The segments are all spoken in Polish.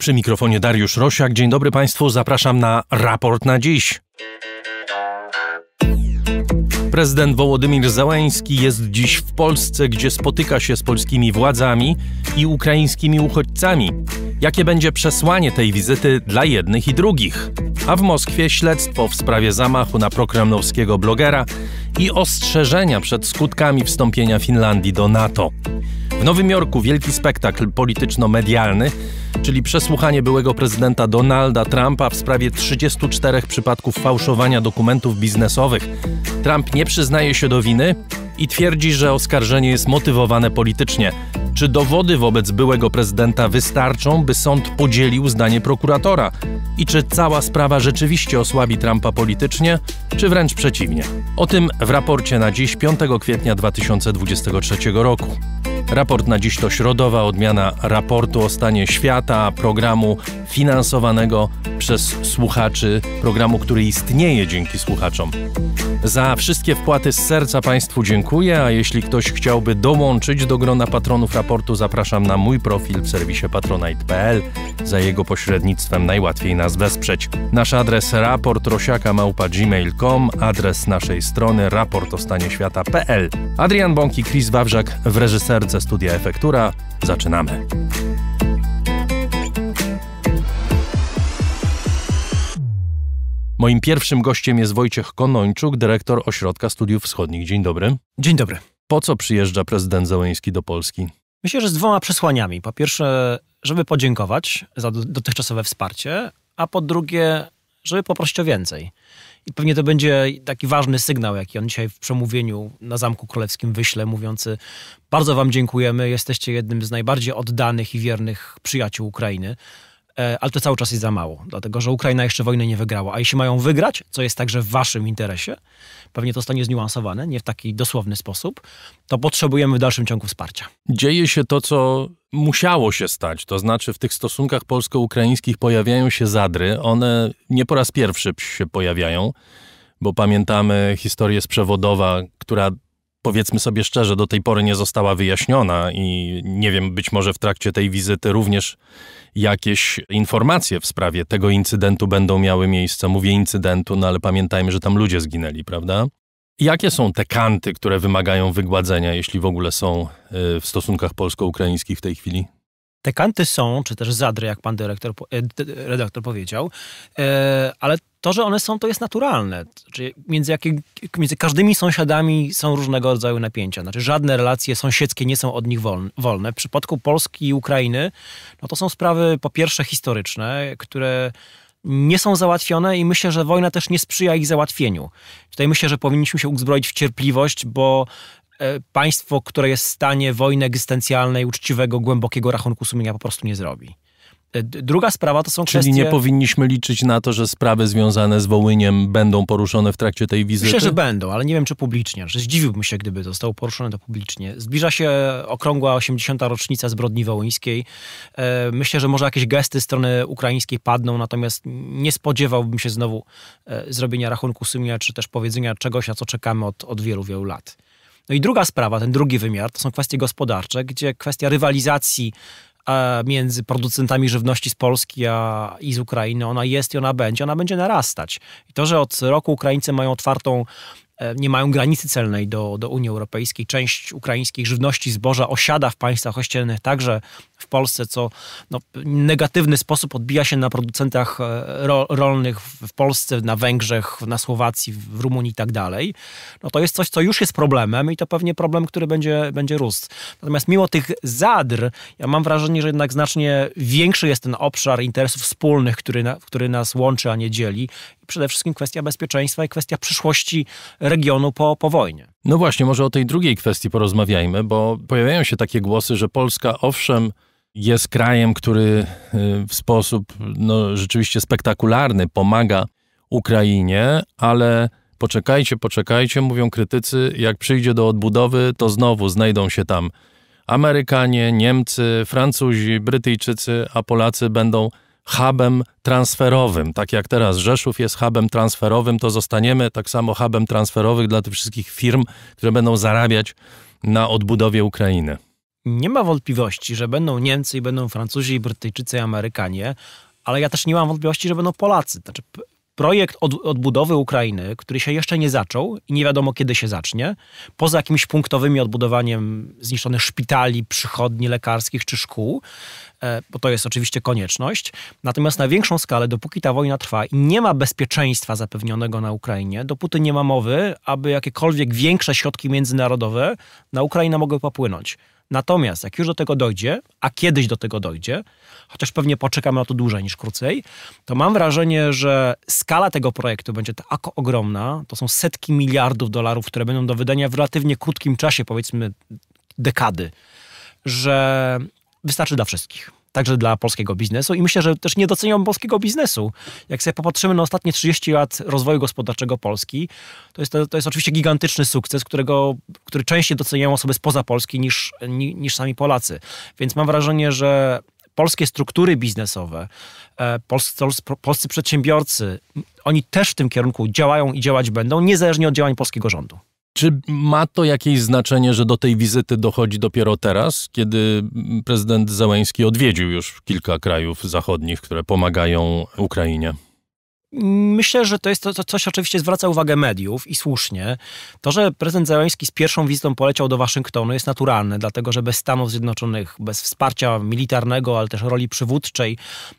Przy mikrofonie Dariusz Rosiak. Dzień dobry Państwu, zapraszam na raport na dziś. Prezydent Wołodymir Załański jest dziś w Polsce, gdzie spotyka się z polskimi władzami i ukraińskimi uchodźcami. Jakie będzie przesłanie tej wizyty dla jednych i drugich? A w Moskwie śledztwo w sprawie zamachu na prokremlowskiego blogera i ostrzeżenia przed skutkami wstąpienia Finlandii do NATO. W Nowym Jorku wielki spektakl polityczno-medialny, czyli przesłuchanie byłego prezydenta Donalda Trumpa w sprawie 34 przypadków fałszowania dokumentów biznesowych. Trump nie przyznaje się do winy i twierdzi, że oskarżenie jest motywowane politycznie. Czy dowody wobec byłego prezydenta wystarczą, by sąd podzielił zdanie prokuratora? I czy cała sprawa rzeczywiście osłabi Trumpa politycznie, czy wręcz przeciwnie? O tym w raporcie na dziś 5 kwietnia 2023 roku. Raport na dziś to środowa odmiana raportu o stanie świata, programu finansowanego przez słuchaczy, programu, który istnieje dzięki słuchaczom. Za wszystkie wpłaty z serca Państwu dziękuję, a jeśli ktoś chciałby dołączyć do grona patronów raportu, zapraszam na mój profil w serwisie patronite.pl. Za jego pośrednictwem najłatwiej nas wesprzeć. Nasz adres raportrosiaka.gmail.com, adres naszej strony raportostanieświata.pl. Adrian Bąk i Chris Wawrzak w reżyserce Studia Efektura. Zaczynamy. Moim pierwszym gościem jest Wojciech Konończuk, dyrektor Ośrodka Studiów Wschodnich. Dzień dobry. Dzień dobry. Po co przyjeżdża prezydent Załęski do Polski? Myślę, że z dwoma przesłaniami. Po pierwsze, żeby podziękować za dotychczasowe wsparcie, a po drugie, żeby poprosić o więcej. I pewnie to będzie taki ważny sygnał, jaki on dzisiaj w przemówieniu na Zamku Królewskim wyśle, mówiący: Bardzo Wam dziękujemy, jesteście jednym z najbardziej oddanych i wiernych przyjaciół Ukrainy. E, ale to cały czas jest za mało, dlatego że Ukraina jeszcze wojny nie wygrała. A jeśli mają wygrać, co jest także w waszym interesie, pewnie to zostanie zniuansowane, nie w taki dosłowny sposób, to potrzebujemy w dalszym ciągu wsparcia. Dzieje się to, co musiało się stać. To znaczy, w tych stosunkach polsko-ukraińskich pojawiają się zadry. One nie po raz pierwszy się pojawiają, bo pamiętamy historię z Przewodowa, która powiedzmy sobie szczerze, do tej pory nie została wyjaśniona i nie wiem, być może w trakcie tej wizyty również jakieś informacje w sprawie tego incydentu będą miały miejsce. Mówię incydentu, no ale pamiętajmy, że tam ludzie zginęli, prawda? Jakie są te kanty, które wymagają wygładzenia, jeśli w ogóle są y, w stosunkach polsko-ukraińskich w tej chwili? Te kanty są, czy też zadry, jak pan dyrektor, e, redaktor powiedział, e, ale to, że one są, to jest naturalne. Czyli znaczy, między, jakim, między każdymi sąsiadami są różnego rodzaju napięcia. Znaczy żadne relacje sąsiedzkie nie są od nich wolne. W przypadku Polski i Ukrainy, no to są sprawy po pierwsze historyczne, które nie są załatwione i myślę, że wojna też nie sprzyja ich załatwieniu. Tutaj myślę, że powinniśmy się uzbroić w cierpliwość, bo E, państwo, które jest w stanie wojny egzystencjalnej, uczciwego, głębokiego rachunku sumienia po prostu nie zrobi. E, druga sprawa to są Czyli kwestie... Czyli nie powinniśmy liczyć na to, że sprawy związane z Wołyniem będą poruszone w trakcie tej wizyty? Myślę, że będą, ale nie wiem, czy publicznie. Że zdziwiłbym się, gdyby zostało poruszone to publicznie. Zbliża się okrągła 80. rocznica zbrodni wołyńskiej. E, myślę, że może jakieś gesty strony ukraińskiej padną, natomiast nie spodziewałbym się znowu zrobienia rachunku sumienia, czy też powiedzenia czegoś, na co czekamy od, od wielu, wielu lat. No i druga sprawa, ten drugi wymiar, to są kwestie gospodarcze, gdzie kwestia rywalizacji e, między producentami żywności z Polski a, i z Ukrainy, ona jest i ona będzie, ona będzie narastać. I to, że od roku Ukraińcy mają otwartą E, nie mają granicy celnej do, do Unii Europejskiej. Część ukraińskiej żywności, zboża osiada w państwach ościennych, także w Polsce, co no, negatywny sposób odbija się na producentach e, rolnych w Polsce, na Węgrzech, na Słowacji, w Rumunii i tak dalej. No, to jest coś, co już jest problemem i to pewnie problem, który będzie, będzie rósł. Natomiast mimo tych zadr, ja mam wrażenie, że jednak znacznie większy jest ten obszar interesów wspólnych, który, na, który nas łączy, a nie dzieli. przede wszystkim kwestia bezpieczeństwa i kwestia przyszłości regionu po, po wojnie. No właśnie, może o tej drugiej kwestii porozmawiajmy, bo pojawiają się takie głosy, że Polska owszem jest krajem, który y, w sposób no, rzeczywiście spektakularny pomaga Ukrainie, ale poczekajcie, poczekajcie, mówią krytycy, jak przyjdzie do odbudowy, to znowu znajdą się tam Amerykanie, Niemcy, Francuzi, Brytyjczycy, a Polacy będą hubem transferowym. Tak jak teraz Rzeszów jest hubem transferowym, to zostaniemy tak samo hubem transferowym dla tych wszystkich firm, które będą zarabiać na odbudowie Ukrainy. Nie ma wątpliwości, że będą Niemcy i będą Francuzi i Brytyjczycy i Amerykanie, ale ja też nie mam wątpliwości, że będą Polacy. Znaczy, projekt od, odbudowy Ukrainy, który się jeszcze nie zaczął i nie wiadomo kiedy się zacznie, poza jakimiś punktowym odbudowaniem zniszczonych szpitali, przychodni lekarskich czy szkół, E, bo to jest oczywiście konieczność. Natomiast na większą skalę, dopóki ta wojna trwa i nie ma bezpieczeństwa zapewnionego na Ukrainie, dopóty nie ma mowy, aby jakiekolwiek większe środki międzynarodowe na Ukrainę mogły popłynąć. Natomiast jak już do tego dojdzie, a kiedyś do tego dojdzie, chociaż pewnie poczekamy na to dłużej niż krócej, to mam wrażenie, że skala tego projektu będzie tak ogromna, to są setki miliardów dolarów, które będą do wydania w relatywnie krótkim czasie, powiedzmy dekady, że wystarczy dla wszystkich. Także dla polskiego biznesu i myślę, że też nie doceniam polskiego biznesu. Jak sobie popatrzymy na ostatnie 30 lat rozwoju gospodarczego Polski, to jest, to jest oczywiście gigantyczny sukces, którego, który częściej doceniają osoby spoza Polski niż, niż sami Polacy. Więc mam wrażenie, że polskie struktury biznesowe, e, polscy przedsiębiorcy, oni też w tym kierunku działają i działać będą, niezależnie od działań polskiego rządu. Czy ma to jakieś znaczenie, że do tej wizyty dochodzi dopiero teraz, kiedy prezydent Zełęński odwiedził już kilka krajów zachodnich, które pomagają Ukrainie? Myślę, że to jest to, to coś, oczywiście zwraca uwagę mediów i słusznie. To, że prezydent Zeleński z pierwszą wizytą poleciał do Waszyngtonu jest naturalne, dlatego że bez Stanów Zjednoczonych, bez wsparcia militarnego, ale też roli przywódczej,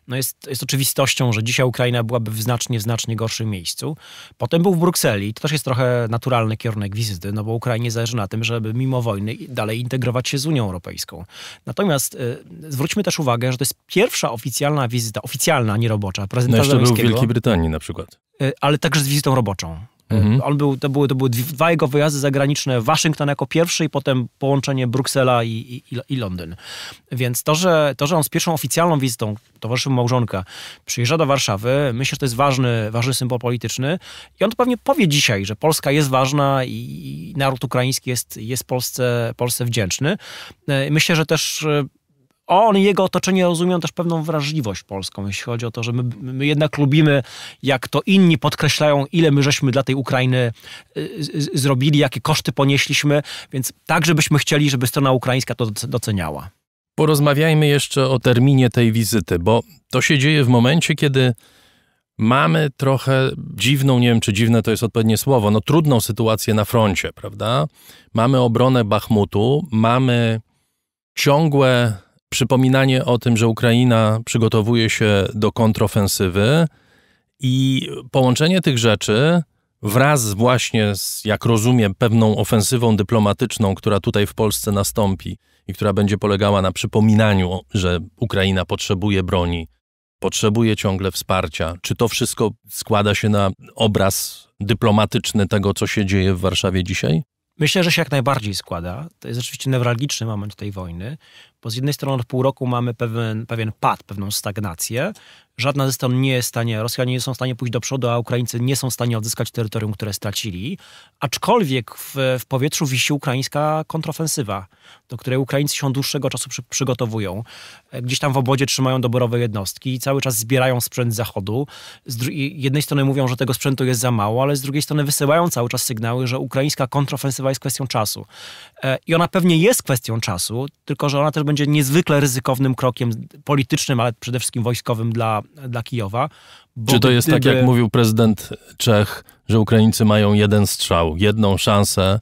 no jest, jest oczywistością, że dzisiaj Ukraina byłaby w znacznie, znacznie gorszym miejscu. Potem był w Brukseli, to też jest trochę naturalny kierunek wizyty, no bo Ukrainie zależy na tym, żeby mimo wojny dalej integrować się z Unią Europejską. Natomiast y, zwróćmy też uwagę, że to jest pierwsza oficjalna wizyta, oficjalna, nie robocza, prezydenta no Zeleńskiego. był w Wielkiej Brytanii Hiszpanii na przykład. E, ale także z wizytą roboczą. E, mhm. On był, to, były, to były dwa jego wyjazdy zagraniczne, Waszyngton jako pierwszy i potem połączenie Bruksela i, i, i, Londyn. Więc to że, to, że on z pierwszą oficjalną wizytą, towarzyszy mu małżonka, przyjeżdża do Warszawy, myślę, że to jest ważny, ważny symbol polityczny i on to pewnie powie dzisiaj, że Polska jest ważna i, i naród ukraiński jest, jest Polsce, Polsce wdzięczny. E, myślę, że też on i jego otoczenie rozumieją też pewną wrażliwość polską, jeśli chodzi o to, że my, my jednak lubimy, jak to inni podkreślają, ile my żeśmy dla tej Ukrainy y, zrobili, jakie koszty ponieśliśmy, więc tak, żebyśmy chcieli, żeby strona ukraińska to doceniała. Porozmawiajmy jeszcze o terminie tej wizyty, bo to się dzieje w momencie, kiedy mamy trochę dziwną, nie wiem czy dziwne to jest odpowiednie słowo, no trudną sytuację na froncie, prawda? Mamy obronę Bachmutu, mamy ciągłe przypominanie o tym, że Ukraina przygotowuje się do kontrofensywy i połączenie tych rzeczy wraz właśnie z, jak rozumiem, pewną ofensywą dyplomatyczną, która tutaj w Polsce nastąpi i która będzie polegała na przypominaniu, że Ukraina potrzebuje broni, potrzebuje ciągle wsparcia. Czy to wszystko składa się na obraz dyplomatyczny tego, co się dzieje w Warszawie dzisiaj? Myślę, że się jak najbardziej składa. To jest rzeczywiście newralgiczny moment tej wojny. Bo z jednej strony od pół roku mamy pewien, pewien pad, pewną stagnację, Żadna ze stron nie jest w stanie, Rosjanie nie są w stanie pójść do przodu, a Ukraińcy nie są w stanie odzyskać terytorium, które stracili. Aczkolwiek w, w powietrzu wisi ukraińska kontrofensywa, do której Ukraińcy się od dłuższego czasu przy, przygotowują. E, gdzieś tam w obodzie trzymają doborowe jednostki i cały czas zbierają sprzęt z zachodu. Z jednej strony mówią, że tego sprzętu jest za mało, ale z drugiej strony wysyłają cały czas sygnały, że ukraińska kontrofensywa jest kwestią czasu. E, I ona pewnie jest kwestią czasu, tylko że ona też będzie niezwykle ryzykownym krokiem politycznym, ale przede wszystkim wojskowym dla, dla Kijowa. Czy to jest gdyby... tak, jak mówił prezydent Czech, że Ukraińcy mają jeden strzał, jedną szansę,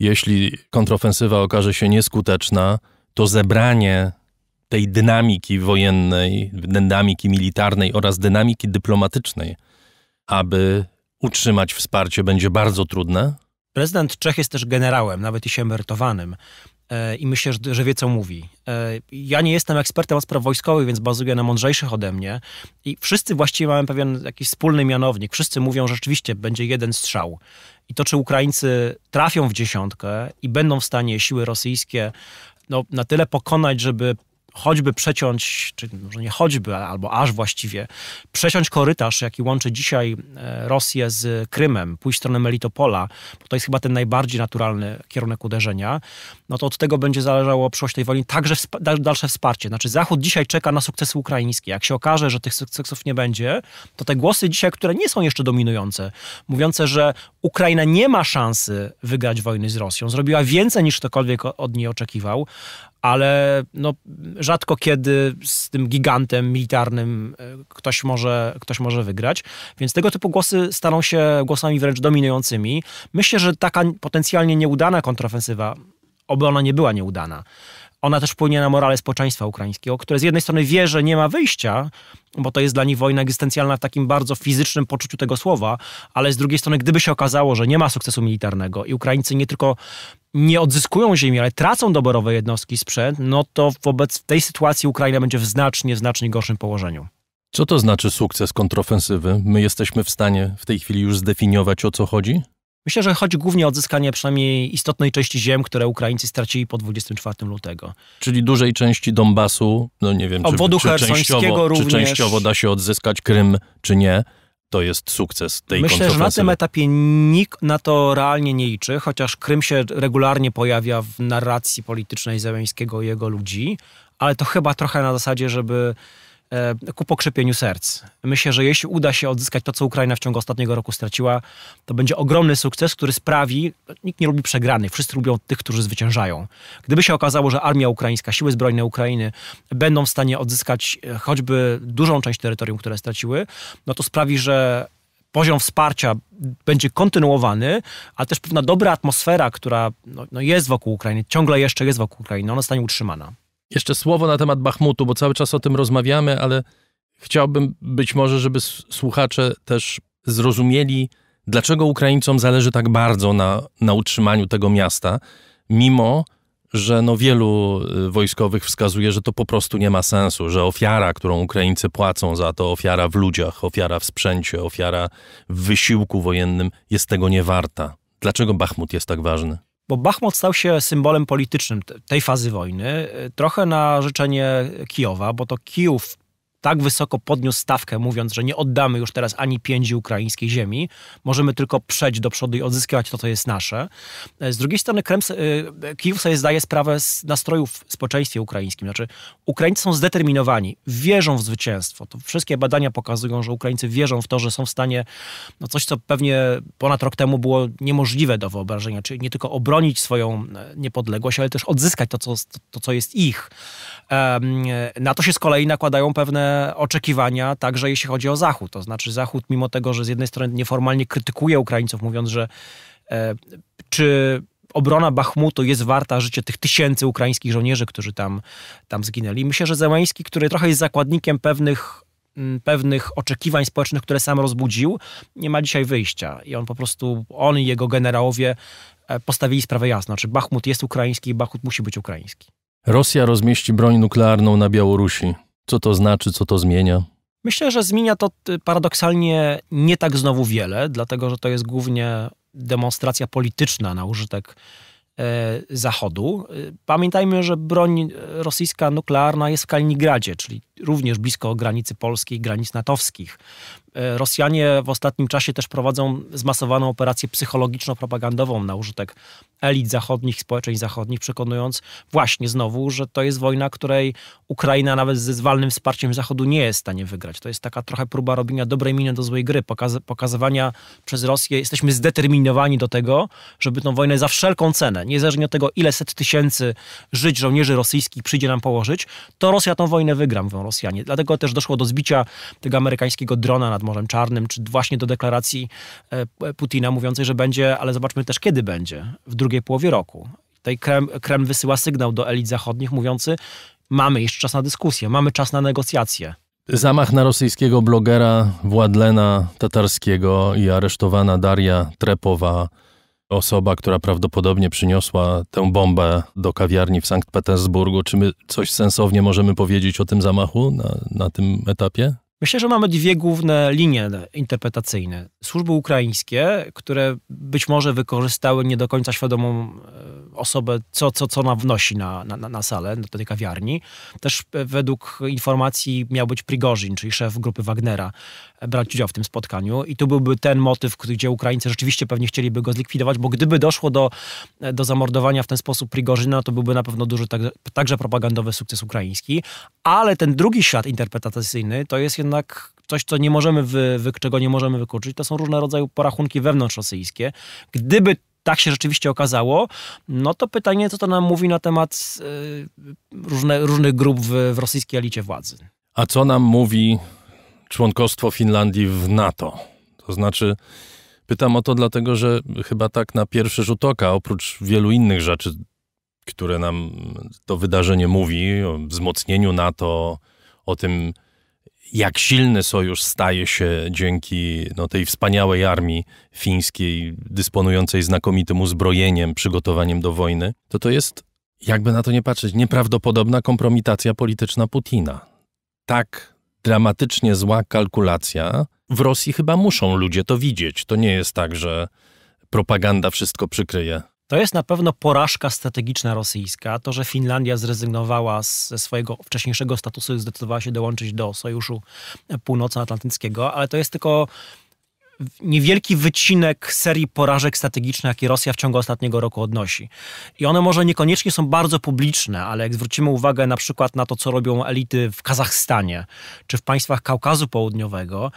jeśli kontrofensywa okaże się nieskuteczna, to zebranie tej dynamiki wojennej, dynamiki militarnej oraz dynamiki dyplomatycznej, aby utrzymać wsparcie, będzie bardzo trudne? Prezydent Czech jest też generałem, nawet i się emerytowanym. E, i myślę, że wie, co mówi. E, ja nie jestem ekspertem od spraw wojskowych, więc bazuję na mądrzejszych ode mnie. I wszyscy właściwie mamy pewien jakiś wspólny mianownik. Wszyscy mówią, że rzeczywiście będzie jeden strzał. I to, czy Ukraińcy trafią w dziesiątkę i będą w stanie siły rosyjskie no, na tyle pokonać, żeby choćby przeciąć, czy może nie choćby, albo aż właściwie, przeciąć korytarz, jaki łączy dzisiaj e, Rosję z Krymem, pójść w stronę Melitopola, bo to jest chyba ten najbardziej naturalny kierunek uderzenia, no to od tego będzie zależało przyszłość tej wojny, także dalsze wsparcie. Znaczy Zachód dzisiaj czeka na sukcesy ukraińskie. Jak się okaże, że tych sukcesów nie będzie, to te głosy dzisiaj, które nie są jeszcze dominujące, mówiące, że Ukraina nie ma szansy wygrać wojny z Rosją, zrobiła więcej niż ktokolwiek od niej oczekiwał, ale no, rzadko kiedy z tym gigantem militarnym e, ktoś może, ktoś może wygrać. Więc tego typu głosy staną się głosami wręcz dominującymi. Myślę, że taka potencjalnie nieudana kontrofensywa, oby ona nie była nieudana, ona też wpłynie na morale społeczeństwa ukraińskiego, które z jednej strony wie, że nie ma wyjścia, bo to jest dla nich wojna egzystencjalna w takim bardzo fizycznym poczuciu tego słowa, ale z drugiej strony, gdyby się okazało, że nie ma sukcesu militarnego i Ukraińcy nie tylko nie odzyskują ziemi, ale tracą doborowe jednostki sprzęt, no to wobec tej sytuacji Ukraina będzie w znacznie, znacznie gorszym położeniu. Co to znaczy sukces kontrofensywy? My jesteśmy w stanie w tej chwili już zdefiniować o co chodzi? Myślę, że chodzi głównie o odzyskanie przynajmniej istotnej części ziem, które Ukraińcy stracili po 24 lutego. Czyli dużej części Donbasu, no nie wiem, Obwodu czy, czy, częściowo, również... czy częściowo da się odzyskać Krym, czy nie to jest sukces tej Myślę, że na tym etapie nikt na to realnie nie liczy, chociaż Krym się regularnie pojawia w narracji politycznej zameńskiego i jego ludzi, ale to chyba trochę na zasadzie, żeby E, ku pokrzepieniu serc. Myślę, że jeśli uda się odzyskać to, co Ukraina w ciągu ostatniego roku straciła, to będzie ogromny sukces, który sprawi, e, nikt nie lubi przegranych, wszyscy lubią tych, którzy zwyciężają. Gdyby się okazało, że armia ukraińska, siły zbrojne Ukrainy będą w stanie odzyskać e, choćby dużą część terytorium, które straciły, no to sprawi, że poziom wsparcia będzie kontynuowany, ale też pewna dobra atmosfera, która no, no jest wokół Ukrainy, ciągle jeszcze jest wokół Ukrainy, ona zostanie utrzymana. Jeszcze słowo na temat Bachmutu, bo cały czas o tym rozmawiamy, ale chciałbym być może, żeby słuchacze też zrozumieli, dlaczego Ukraińcom zależy tak bardzo na, na utrzymaniu tego miasta, mimo że no wielu y, wojskowych wskazuje, że to po prostu nie ma sensu, że ofiara, którą Ukraińcy płacą za to, ofiara w ludziach, ofiara w sprzęcie, ofiara w wysiłku wojennym jest tego niewarta. Dlaczego Bachmut jest tak ważny? bo Bachmut stał się symbolem politycznym tej fazy wojny, y, trochę na życzenie Kijowa, bo to Kijów tak wysoko podniósł stawkę, mówiąc, że nie oddamy już teraz ani pięci ukraińskiej ziemi, możemy tylko przejść do przodu i odzyskiwać to, co jest nasze. E, z drugiej strony Kreml, e, Kijów sobie zdaje sprawę z nastrojów w społeczeństwie ukraińskim. Znaczy, Ukraińcy są zdeterminowani, wierzą w zwycięstwo. To wszystkie badania pokazują, że Ukraińcy wierzą w to, że są w stanie no coś, co pewnie ponad rok temu było niemożliwe do wyobrażenia, czyli nie tylko obronić swoją e, niepodległość, ale też odzyskać to, co, to, co jest ich. Na to się z kolei nakładają pewne oczekiwania, także jeśli chodzi o Zachód. To znaczy, Zachód, mimo tego, że z jednej strony nieformalnie krytykuje Ukraińców, mówiąc, że e, czy obrona Bachmutu jest warta życia tych tysięcy ukraińskich żołnierzy, którzy tam, tam zginęli. Myślę, że Zełański, który trochę jest zakładnikiem pewnych pewnych oczekiwań społecznych, które sam rozbudził, nie ma dzisiaj wyjścia. I on po prostu, on i jego generałowie e, postawili sprawę jasno. Czy Bachmut jest ukraiński i Bachmut musi być ukraiński. Rosja rozmieści broń nuklearną na Białorusi. Co to znaczy, co to zmienia? Myślę, że zmienia to y, paradoksalnie nie tak znowu wiele, dlatego że to jest głównie demonstracja polityczna na użytek e, Zachodu. Y, pamiętajmy, że broń e, rosyjska nuklearna jest w Kaliningradzie, czyli również blisko granicy polskiej, granic natowskich. E, Rosjanie w ostatnim czasie też prowadzą zmasowaną operację psychologiczno-propagandową na użytek elit zachodnich, społeczeństw zachodnich, przekonując właśnie znowu, że to jest wojna, której Ukraina nawet ze zwalnym wsparciem Zachodu nie jest w stanie wygrać. To jest taka trochę próba robienia dobrej miny do złej gry, pokaz pokazywania przez Rosję, jesteśmy zdeterminowani do tego, żeby tę wojnę za wszelką cenę, niezależnie od tego, ile set tysięcy żyć żołnierzy rosyjskich przyjdzie nam położyć, to Rosja tę wojnę wygra, mówią Rosjanie. Dlatego też doszło do zbicia tego amerykańskiego drona nad Morzem Czarnym, czy właśnie do deklaracji e, Putina mówiącej, że będzie, ale zobaczmy też kiedy będzie, w drugiej połowie roku. Tutaj Kreml, Kreml wysyła sygnał do elit zachodnich mówiący, mamy jeszcze czas na dyskusję, mamy czas na negocjacje. Zamach na rosyjskiego blogera Władlena Tatarskiego i aresztowana Daria Trepowa, osoba, która prawdopodobnie przyniosła tę bombę do kawiarni w Sankt Petersburgu. Czy my coś sensownie możemy powiedzieć o tym zamachu na, na tym etapie? Myślę, że mamy dwie główne linie interpretacyjne. Służby ukraińskie, które być może wykorzystały nie do końca świadomą e, osobę, co, co, co ona wnosi na, na, na salę, do tej kawiarni. Też e, według informacji miał być Prigorzin, czyli szef grupy Wagnera, e, brać udział w tym spotkaniu. I tu byłby ten motyw, gdzie Ukraińcy rzeczywiście pewnie chcieliby go zlikwidować, bo gdyby doszło do, do zamordowania w ten sposób Prigorzyna, to byłby na pewno duży tak, także, propagandowy sukces ukraiński. Ale ten drugi świat interpretacyjny to jest jednak coś, co nie możemy wy, czego nie możemy wykluczyć, to są różne rodzaje porachunki wewnątrzrosyjskie. Gdyby tak się rzeczywiście okazało, no to pytanie, co to nam mówi na temat y, różne, różnych grup w, w rosyjskiej elicie władzy. A co nam mówi członkostwo Finlandii w NATO? To znaczy, pytam o to dlatego, że chyba tak na pierwszy rzut oka, oprócz wielu innych rzeczy, które nam to wydarzenie mówi, o wzmocnieniu NATO, o tym, jak silny sojusz staje się dzięki no, tej wspaniałej armii fińskiej, dysponującej znakomitym uzbrojeniem, przygotowaniem do wojny, to to jest, jakby na to nie patrzeć, nieprawdopodobna kompromitacja polityczna Putina. Tak dramatycznie zła kalkulacja. W Rosji chyba muszą ludzie to widzieć. To nie jest tak, że propaganda wszystko przykryje. To jest na pewno porażka strategiczna rosyjska. To, że Finlandia zrezygnowała ze swojego wcześniejszego statusu i zdecydowała się dołączyć do Sojuszu Północnoatlantyckiego, ale to jest tylko niewielki wycinek serii porażek strategicznych, jakie Rosja w ciągu ostatniego roku odnosi. I one może niekoniecznie są bardzo publiczne, ale jak zwrócimy uwagę na przykład na to, co robią elity w Kazachstanie czy w państwach Kaukazu Południowego,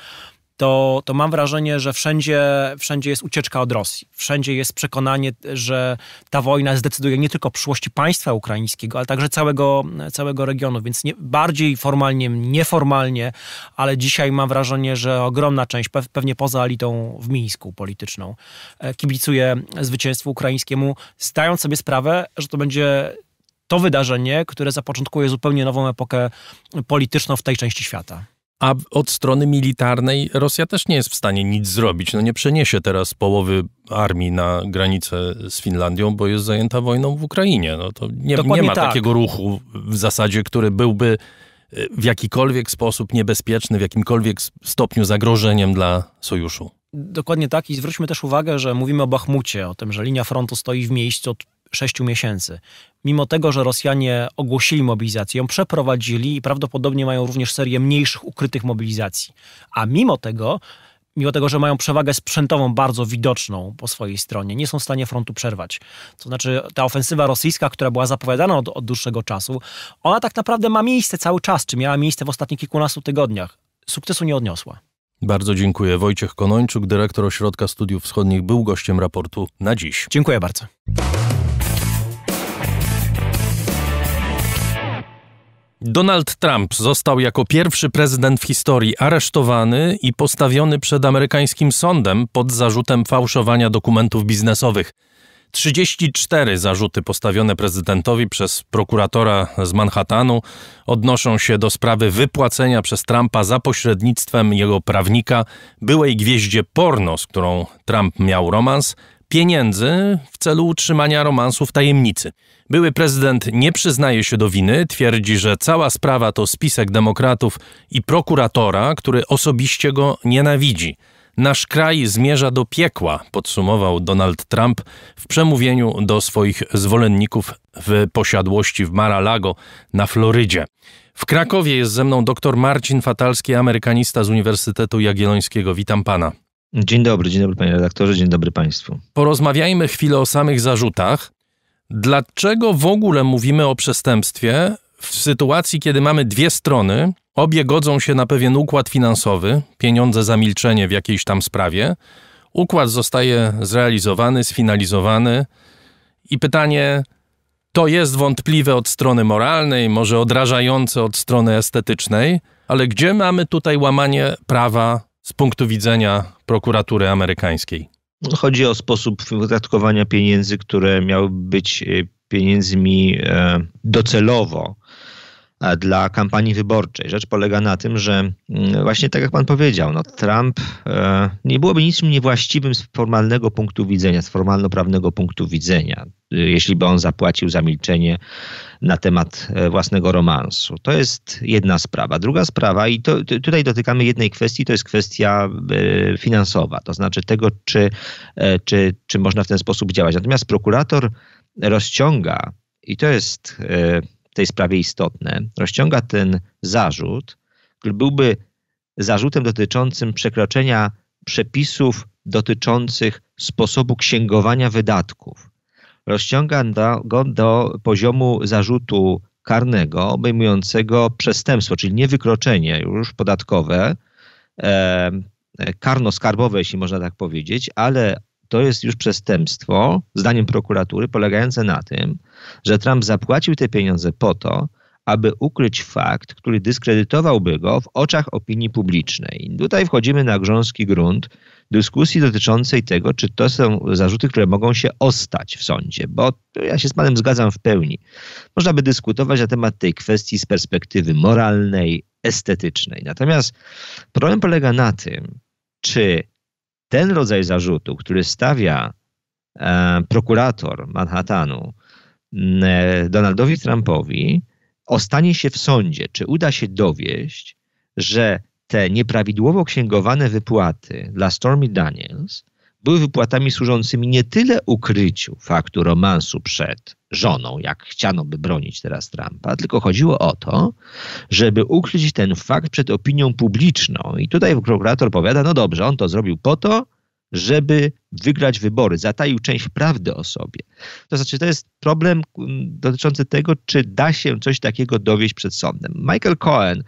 to, to mam wrażenie, że wszędzie, wszędzie jest ucieczka od Rosji. Wszędzie jest przekonanie, że ta wojna zdecyduje nie tylko o przyszłości państwa ukraińskiego, ale także całego, całego regionu. Więc nie, bardziej formalnie, nieformalnie, ale dzisiaj mam wrażenie, że ogromna część, pewnie poza elitą w Mińsku polityczną, e, kibicuje zwycięstwu ukraińskiemu, zdając sobie sprawę, że to będzie to wydarzenie, które zapoczątkuje zupełnie nową epokę polityczną w tej części świata a od strony militarnej Rosja też nie jest w stanie nic zrobić. No nie przeniesie teraz połowy armii na granicę z Finlandią, bo jest zajęta wojną w Ukrainie. No to nie, nie ma tak. takiego ruchu w zasadzie, który byłby e, w jakikolwiek sposób niebezpieczny, w jakimkolwiek stopniu zagrożeniem dla sojuszu. Dokładnie tak i zwróćmy też uwagę, że mówimy o Bachmucie, o tym, że linia frontu stoi w miejscu od sześciu miesięcy. Mimo tego, że Rosjanie ogłosili mobilizację, ją przeprowadzili i prawdopodobnie mają również serię mniejszych ukrytych mobilizacji. A mimo tego mimo tego, że mają przewagę sprzętową bardzo widoczną po swojej stronie, nie są w stanie frontu przerwać. To znaczy ta ofensywa rosyjska, która była zapowiadana od, od dłuższego czasu, ona tak naprawdę ma miejsce cały czas, czy miała miejsce w ostatnich kilkunastu tygodniach. Sukcesu nie odniosła. Bardzo dziękuję. Wojciech Konończuk, dyrektor Ośrodka Studiów Wschodnich, był gościem raportu na dziś. Dziękuję bardzo. Donald Trump został jako pierwszy prezydent w historii aresztowany i postawiony przed amerykańskim sądem pod zarzutem fałszowania dokumentów biznesowych. 34 zarzuty postawione prezydentowi przez prokuratora z Manhattanu odnoszą się do sprawy wypłacenia przez Trumpa za pośrednictwem jego prawnika byłej gwieździe porno, z którą Trump miał romans, pieniędzy w celu utrzymania romansu w tajemnicy. Były prezydent nie przyznaje się do winy, twierdzi, że cała sprawa to spisek demokratów i prokuratora, który osobiście go nienawidzi. Nasz kraj zmierza do piekła, podsumował Donald Trump w przemówieniu do swoich zwolenników w posiadłości w Mar-a-Lago na Florydzie. W Krakowie jest ze mną dr Marcin Fatalski, amerykanista z Uniwersytetu Jagiellońskiego. Witam pana. Dzień dobry, dzień dobry panie redaktorze, dzień dobry państwu. Porozmawiajmy chwilę o samych zarzutach. Dlaczego w ogóle mówimy o przestępstwie w sytuacji, kiedy mamy dwie strony, obie godzą się na pewien układ finansowy, pieniądze za milczenie w jakiejś tam sprawie. Układ zostaje zrealizowany, sfinalizowany i pytanie, to jest wątpliwe od strony moralnej, może odrażające od strony estetycznej, ale gdzie mamy tutaj łamanie prawa z punktu widzenia prokuratury amerykańskiej? No, chodzi o sposób wydatkowania pieniędzy, które miały być e, pieniędzmi e, docelowo dla kampanii wyborczej. Rzecz polega na tym, że mm, właśnie tak jak pan powiedział, no Trump e, nie byłoby niczym niewłaściwym z formalnego punktu widzenia, z formalno-prawnego punktu widzenia, y, jeśli by on zapłacił za milczenie na temat e, własnego romansu. To jest jedna sprawa. Druga sprawa, i to, tutaj dotykamy jednej kwestii, to jest kwestia e, finansowa, to znaczy tego, czy, czy, czy można w ten sposób działać. Natomiast prokurator rozciąga, i to jest tej sprawie istotne, rozciąga ten zarzut, który byłby zarzutem dotyczącym przekroczenia przepisów dotyczących sposobu księgowania wydatków. Rozciąga go do poziomu zarzutu karnego obejmującego przestępstwo, czyli niewykroczenie już podatkowe, e, e, karno-skarbowe, jeśli można tak powiedzieć, ale to jest już przestępstwo, zdaniem prokuratury, polegające na tym, że Trump zapłacił te pieniądze po to, aby ukryć fakt, który dyskredytowałby go w oczach opinii publicznej. I tutaj wchodzimy na grząski grunt dyskusji dotyczącej tego, czy to są zarzuty, które mogą się ostać w sądzie, bo ja się z panem zgadzam w pełni. Można by dyskutować na temat tej kwestii z perspektywy moralnej, estetycznej. Natomiast problem polega na tym, czy ten rodzaj zarzutu, który stawia e, prokurator Manhattanu e, Donaldowi Trumpowi, ostanie się w sądzie, czy uda się dowieść, że te nieprawidłowo księgowane wypłaty dla Stormy Daniels były wypłatami służącymi nie tyle ukryciu faktu romansu przed żoną, jak chciano by bronić teraz Trumpa, tylko chodziło o to, żeby ukryć ten fakt przed opinią publiczną. I tutaj prokurator powiada, no dobrze, on to zrobił po to, żeby wygrać wybory, zataił część prawdy o sobie. To znaczy, to jest problem mm, dotyczący tego, czy da się coś takiego dowieść przed sądem. Michael Cohen,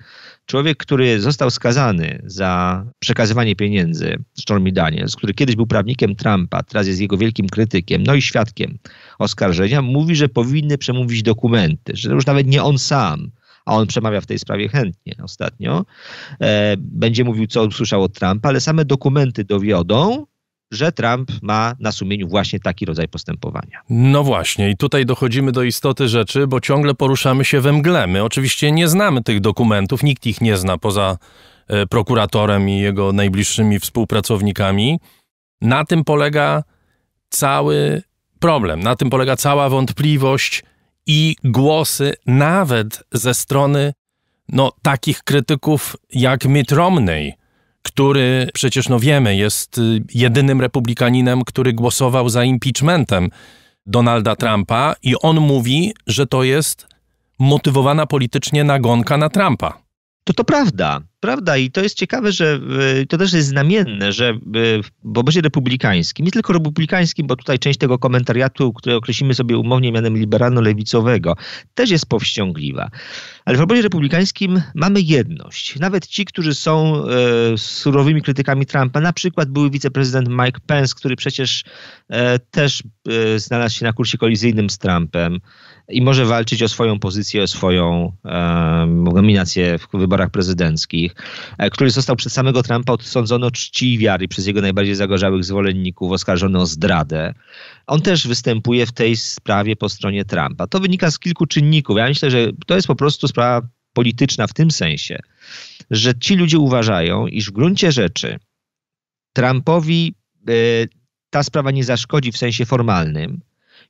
Człowiek, który został skazany za przekazywanie pieniędzy, Stormy Daniels, który kiedyś był prawnikiem Trumpa, teraz jest jego wielkim krytykiem, no i świadkiem oskarżenia, mówi, że powinny przemówić dokumenty, że już nawet nie on sam, a on przemawia w tej sprawie chętnie ostatnio, e, będzie mówił, co usłyszał od Trumpa, ale same dokumenty dowiodą, że Trump ma na sumieniu właśnie taki rodzaj postępowania. No właśnie, i tutaj dochodzimy do istoty rzeczy, bo ciągle poruszamy się we mgle. My oczywiście nie znamy tych dokumentów, nikt ich nie zna poza e, prokuratorem i jego najbliższymi współpracownikami. Na tym polega cały problem, na tym polega cała wątpliwość i głosy nawet ze strony no, takich krytyków jak Mitt Romney, który przecież, no wiemy, jest y, jedynym republikaninem, który głosował za impeachmentem Donalda Trumpa, i on mówi, że to jest motywowana politycznie nagonka na Trumpa to to prawda. Prawda i to jest ciekawe, że y, to też jest znamienne, że y, w obozie republikańskim, nie tylko republikańskim, bo tutaj część tego komentariatu, które określimy sobie umownie mianem liberalno-lewicowego, też jest powściągliwa. Ale w obozie republikańskim mamy jedność. Nawet ci, którzy są y, surowymi krytykami Trumpa, na przykład były wiceprezydent Mike Pence, który przecież też znalazł się na kursie kolizyjnym z Trumpem i może walczyć o swoją pozycję, o swoją um, nominację w wyborach prezydenckich, e, który został przez samego Trumpa odsądzony od czci i wiary przez jego najbardziej zagorzałych zwolenników, oskarżony o zdradę. On też występuje w tej sprawie po stronie Trumpa. To wynika z kilku czynników. Ja myślę, że to jest po prostu sprawa polityczna w tym sensie, że ci ludzie uważają, iż w gruncie rzeczy Trumpowi e, ta sprawa nie zaszkodzi w sensie formalnym,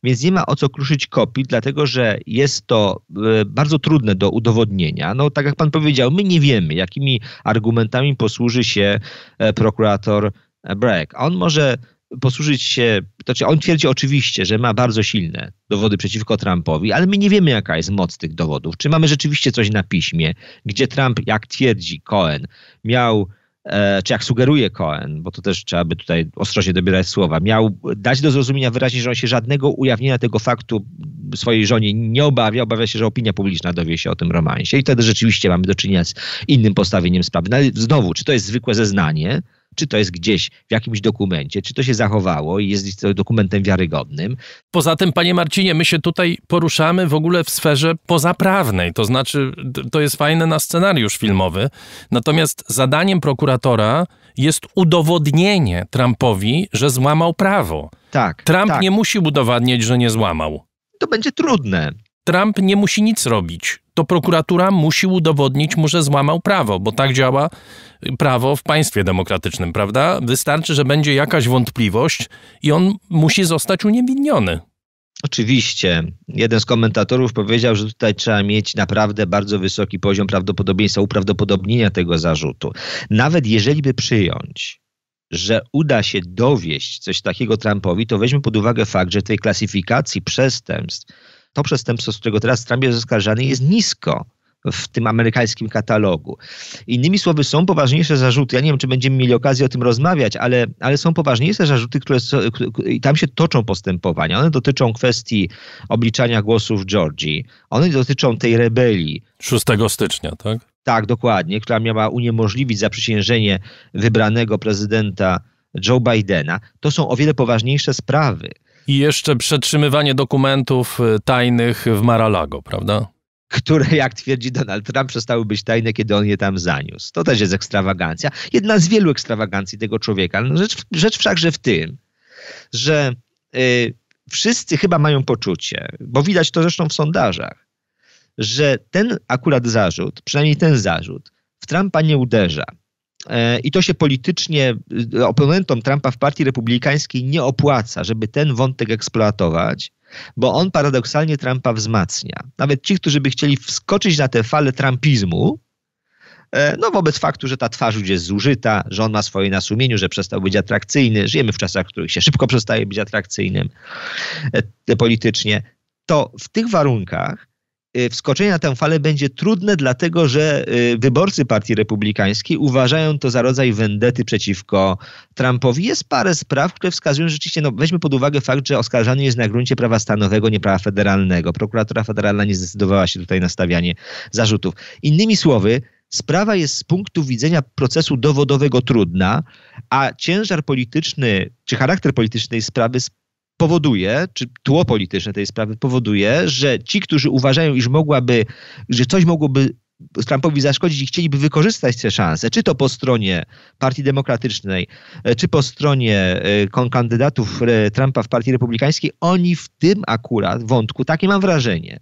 więc nie ma o co kruszyć kopii, dlatego że jest to e, bardzo trudne do udowodnienia. No tak jak pan powiedział, my nie wiemy, jakimi argumentami posłuży się e, prokurator Bragg. On może posłużyć się, to znaczy on twierdzi oczywiście, że ma bardzo silne dowody przeciwko Trumpowi, ale my nie wiemy, jaka jest moc tych dowodów. Czy mamy rzeczywiście coś na piśmie, gdzie Trump, jak twierdzi Cohen, miał E, czy jak sugeruje Cohen, bo to też trzeba by tutaj ostro się dobierać słowa, miał dać do zrozumienia wyraźnie, że on się żadnego ujawnienia tego faktu swojej żonie nie obawia, obawia się, że opinia publiczna dowie się o tym romansie i wtedy rzeczywiście mamy do czynienia z innym postawieniem sprawy. No, ale znowu, czy to jest zwykłe zeznanie, czy to jest gdzieś w jakimś dokumencie, czy to się zachowało i jest dokumentem wiarygodnym. Poza tym, panie Marcinie, my się tutaj poruszamy w ogóle w sferze pozaprawnej, to znaczy to jest fajne na scenariusz filmowy, natomiast zadaniem prokuratora jest udowodnienie Trumpowi, że złamał prawo. Tak. Trump tak. nie musi udowadniać, że nie złamał. To będzie trudne. Trump nie musi nic robić. To prokuratura musi udowodnić mu, że złamał prawo, bo tak działa y, prawo w państwie demokratycznym, prawda? Wystarczy, że będzie jakaś wątpliwość i on musi zostać uniewinniony. Oczywiście. Jeden z komentatorów powiedział, że tutaj trzeba mieć naprawdę bardzo wysoki poziom prawdopodobieństwa, uprawdopodobnienia tego zarzutu. Nawet jeżeli by przyjąć, że uda się dowieść coś takiego Trumpowi, to weźmy pod uwagę fakt, że tej klasyfikacji przestępstw to przestępstwo, z którego teraz Trump jest oskarżany, jest nisko w tym amerykańskim katalogu. Innymi słowy, są poważniejsze zarzuty. Ja nie wiem, czy będziemy mieli okazję o tym rozmawiać, ale, ale są poważniejsze zarzuty, które i tam się toczą postępowania. One dotyczą kwestii obliczania głosów Georgii. One dotyczą tej rebelii. 6 stycznia, tak? Tak, dokładnie, która miała uniemożliwić zaprzysiężenie wybranego prezydenta Joe Bidena. To są o wiele poważniejsze sprawy. I jeszcze przetrzymywanie dokumentów y, tajnych w Maralago, prawda? które, jak twierdzi Donald Trump, przestały być tajne, kiedy on je tam zaniósł. To też jest ekstrawagancja. Jedna z wielu ekstrawagancji tego człowieka. No rzecz, rzecz wszakże w tym, że y, wszyscy chyba mają poczucie, bo widać to zresztą w sondażach, że ten akurat zarzut, przynajmniej ten zarzut, w Trumpa nie uderza. E, I to się politycznie e, oponentom Trumpa w partii republikańskiej nie opłaca, żeby ten wątek eksploatować, bo on paradoksalnie Trumpa wzmacnia. Nawet ci, którzy by chcieli wskoczyć na tę falę trumpizmu, e, no wobec faktu, że ta twarz już jest zużyta, że on ma swoje na sumieniu, że przestał być atrakcyjny, żyjemy w czasach, w których się szybko przestaje być atrakcyjnym politycznie, to w tych warunkach Y, wskoczenie na tę falę będzie trudne, dlatego że y, wyborcy Partii Republikańskiej uważają to za rodzaj wendety przeciwko Trumpowi. Jest parę spraw, które wskazują że rzeczywiście, no weźmy pod uwagę fakt, że oskarżany jest na gruncie prawa stanowego, nie prawa federalnego. Prokuratura federalna nie zdecydowała się tutaj na stawianie zarzutów. Innymi słowy, Sprawa jest z punktu widzenia procesu dowodowego trudna, a ciężar polityczny czy charakter polityczny sprawy powoduje, czy tło polityczne tej sprawy powoduje, że ci, którzy uważają, iż mogłaby, że coś mogłoby Trumpowi zaszkodzić i chcieliby wykorzystać te szanse, czy to po stronie Partii Demokratycznej, e, czy po stronie e, kandydatów e, Trumpa w Partii Republikańskiej, oni w tym akurat wątku, takie mam wrażenie,